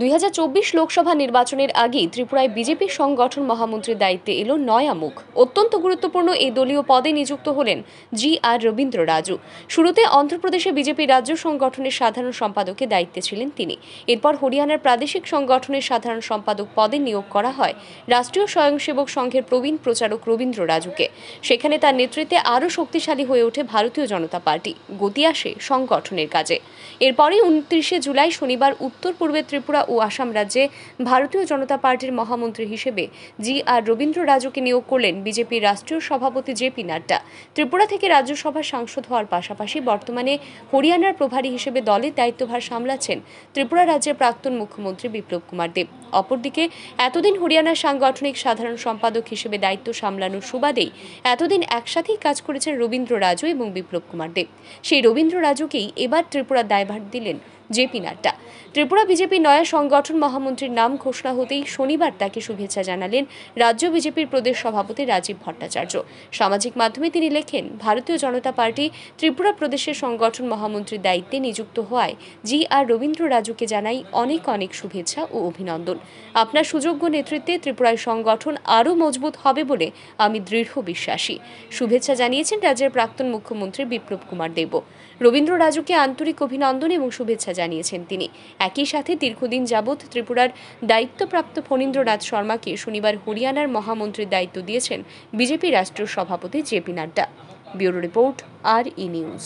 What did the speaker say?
দুই লোকসভা নির্বাচনের আগেই ত্রিপুরায় বিজেপি সংগঠন মহামন্ত্রীর দায়িত্বে এলো নয়া মুখ অত্যন্ত গুরুত্বপূর্ণ এই দলীয় পদে নিযুক্ত হলেন জি আর রবীন্দ্র রাজু শুরুতে অন্ধ্রপ্রদেশে বিজেপি রাজ্য সংগঠনের সাধারণ সম্পাদকের দায়িত্বে ছিলেন তিনি এরপর হরিয়ানার প্রাদেশিক সংগঠনের সাধারণ সম্পাদক পদে নিয়োগ করা হয় রাষ্ট্রীয় স্বয়ংসেবক সংঘের প্রবীণ প্রচারক রবীন্দ্র রাজুকে সেখানে তার নেতৃত্বে আরও শক্তিশালী হয়ে ওঠে ভারতীয় জনতা পার্টি গতি আসে সংগঠনের কাজে এরপরে উনত্রিশে জুলাই শনিবার উত্তর পূর্বে ত্রিপুরা ও আসাম রাজ্যে ভারতীয় জনতা পার্টির মহামন্ত্রী হিসেবে জি আর রবীন্দ্র রাজুকে নিয়োগ করলেন বিজেপির রাষ্ট্রীয় সভাপতি জেপি নাড্ডা ত্রিপুরা থেকে রাজ্যসভার সাংসদ হওয়ার পাশাপাশি বর্তমানে হরিয়ানার প্রভারী হিসেবে দলের দায়িত্বভার সামলাচ্ছেন ত্রিপুরা রাজ্যের প্রাক্তন মুখ্যমন্ত্রী বিপ্লব কুমার দেব অপরদিকে এতদিন হরিয়ানার সাংগঠনিক সাধারণ সম্পাদক হিসেবে দায়িত্ব সামলানোর সুবাদেই এতদিন একসাথেই কাজ করেছেন রবীন্দ্র রাজু এবং বিপ্লব কুমার দেব সেই রবীন্দ্র রাজুকেই এবার ত্রিপুরা দায়ভার দিলেন জেপি নাড্ডা ত্রিপুরা বিজেপি নয়া সংগঠন মহামন্ত্রীর নাম ঘোষণা হতেই শনিবার তাকে শুভেচ্ছা জানালেন রাজ্য বিজেপির প্রদেশ সভাপতি রাজীব ভট্টাচার্য সামাজিক মাধ্যমে তিনি লেখেন ভারতীয় জনতা পার্টি ত্রিপুরা প্রদেশের সংগঠন মহামন্ত্রীর দায়িত্বে নিযুক্ত হওয়ায় জি আর রবীন্দ্র রাজুকে জানাই অনেক অনেক শুভেচ্ছা ও অভিনন্দন আপনার সুযোগ্য নেতৃত্বে ত্রিপুরায় সংগঠন আরও মজবুত হবে বলে আমি দৃঢ় বিশ্বাসী শুভেচ্ছা জানিয়েছেন রাজ্যের প্রাক্তন মুখ্যমন্ত্রী বিপ্লব কুমার দেব রবীন্দ্র রাজুকে আন্তরিক অভিনন্দন এবং শুভেচ্ছা জানিয়েছেন তিনি একই সাথে দীর্ঘদিন যাবৎ ত্রিপুরার দায়িত্বপ্রাপ্ত ফণীন্দ্রনাথ শর্মাকে শনিবার হরিয়ানার মহামন্ত্রীর দায়িত্ব দিয়েছেন বিজেপি রাষ্ট্রীয় সভাপতি JP Nadda bureau report R E news